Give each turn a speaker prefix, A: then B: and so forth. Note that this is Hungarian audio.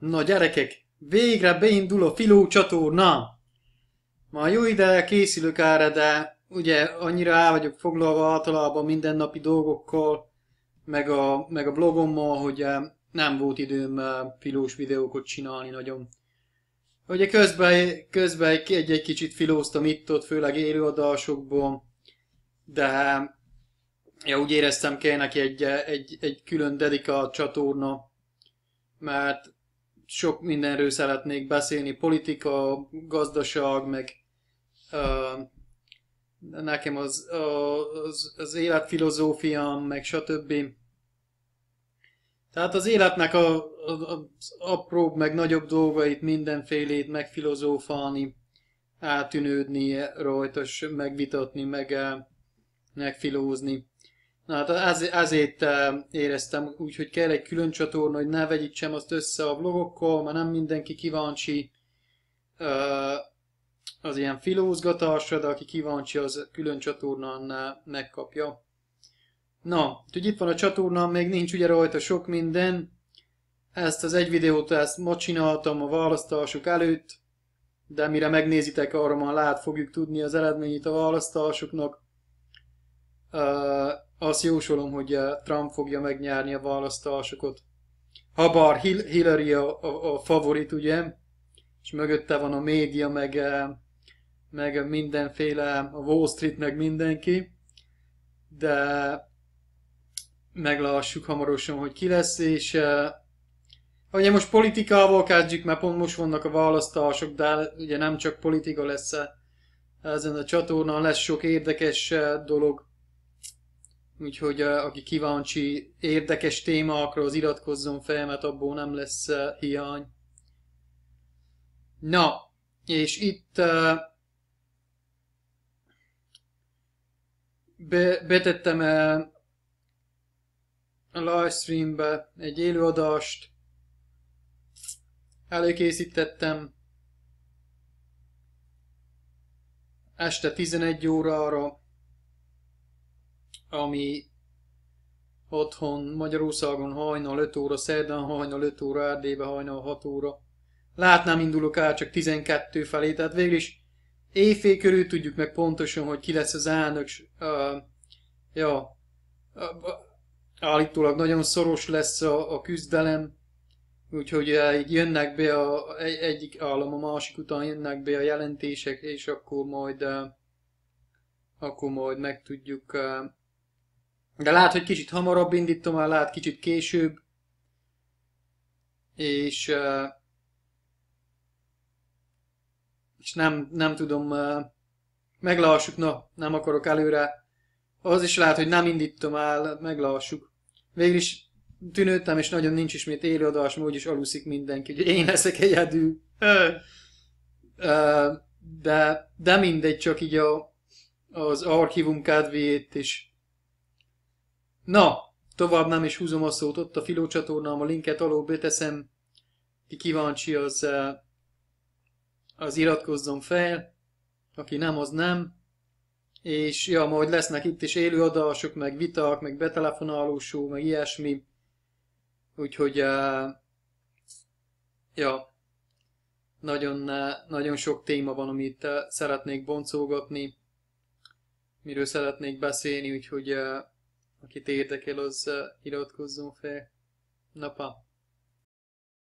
A: Na gyerekek, végre beindul a filó csatorna! Ma jó ideje készülök erre, de ugye annyira el vagyok foglalva általában mindennapi dolgokkal, meg a, meg a blogommal, hogy eh, nem volt időm eh, filós videókat csinálni nagyon. Ugye közben, közben egy-egy kicsit filóztam itt-ott, főleg élőadásokból, de ja, úgy éreztem kell neki egy, eh, egy, egy külön dedikált csatorna, mert sok mindenről szeretnék beszélni, politika, gazdaság, meg uh, nekem az, az, az életfilozófiam, meg stb. Tehát az életnek a, a, az apróbb, meg nagyobb dolgait, mindenfélét megfilozófálni, átűnődni rajta, megvitatni, meg megfilózni. Na hát az, azért éreztem úgy, hogy kell egy külön csatorna, hogy ne vegyítsem azt össze a vlogokkal, mert nem mindenki kíváncsi az ilyen filózgatásra, de aki kíváncsi, az külön csatornán megkapja. Na, úgy itt van a csatornán, még nincs ugye rajta sok minden. Ezt az egy videót, ezt ma csináltam a választások előtt, de mire megnézitek, arra már lát fogjuk tudni az eredményét a választásoknak azt jósolom, hogy eh, Trump fogja megnyerni a választásokat. Habár Hillary a, a, a favorit, ugye? És mögötte van a média, meg, eh, meg mindenféle, a Wall Street, meg mindenki. De meglássuk hamarosan, hogy ki lesz, és eh, ugye most politikával kezdjük, mert pont most vannak a választások, de ugye nem csak politika lesz ezen a csatornán, lesz sok érdekes dolog, Úgyhogy eh, aki kíváncsi érdekes akkor az iratkozzon fel, mert abból nem lesz eh, hiány. Na, és itt eh, be, betettem a livestreambe egy élőadást, előkészítettem este 11 órára, ami otthon Magyarországon hajnal 5 óra, szerdán hajnal 5 óra, Erdélybe hajnal 6 óra. Látnám indulok át csak 12 felé, tehát végül is éjfél körül tudjuk meg pontosan, hogy ki lesz az elnök. Uh, ja, uh, állítólag nagyon szoros lesz a, a küzdelem, úgyhogy uh, jönnek be a, egy, egyik állam a másik után jönnek be a jelentések, és akkor majd uh, akkor majd megtudjuk uh, de lehet, hogy kicsit hamarabb indítom el, lehet kicsit később. És, és nem, nem tudom, meglehassuk, na, nem akarok előre. Az is lehet, hogy nem indítom el, meglehassuk. Végül is tűnődtem, és nagyon nincs ismét élőadás, mert úgyis aluszik mindenki, hogy én leszek egyedül. de, de mindegy, csak így a, az archívum kedvéért is Na, tovább nem is húzom a szót, ott a Filó a linket alól beteszem. Ki kíváncsi, az, eh, az iratkozzon fel. Aki nem, az nem. És ja, majd lesznek itt is élőadások, meg vitak, meg betelefonálósó, meg ilyesmi. Úgyhogy, eh, ja, nagyon, eh, nagyon sok téma van, amit szeretnék boncolgatni, miről szeretnék beszélni, úgyhogy Akit érdekel, az iratkozzon fel. Na pa!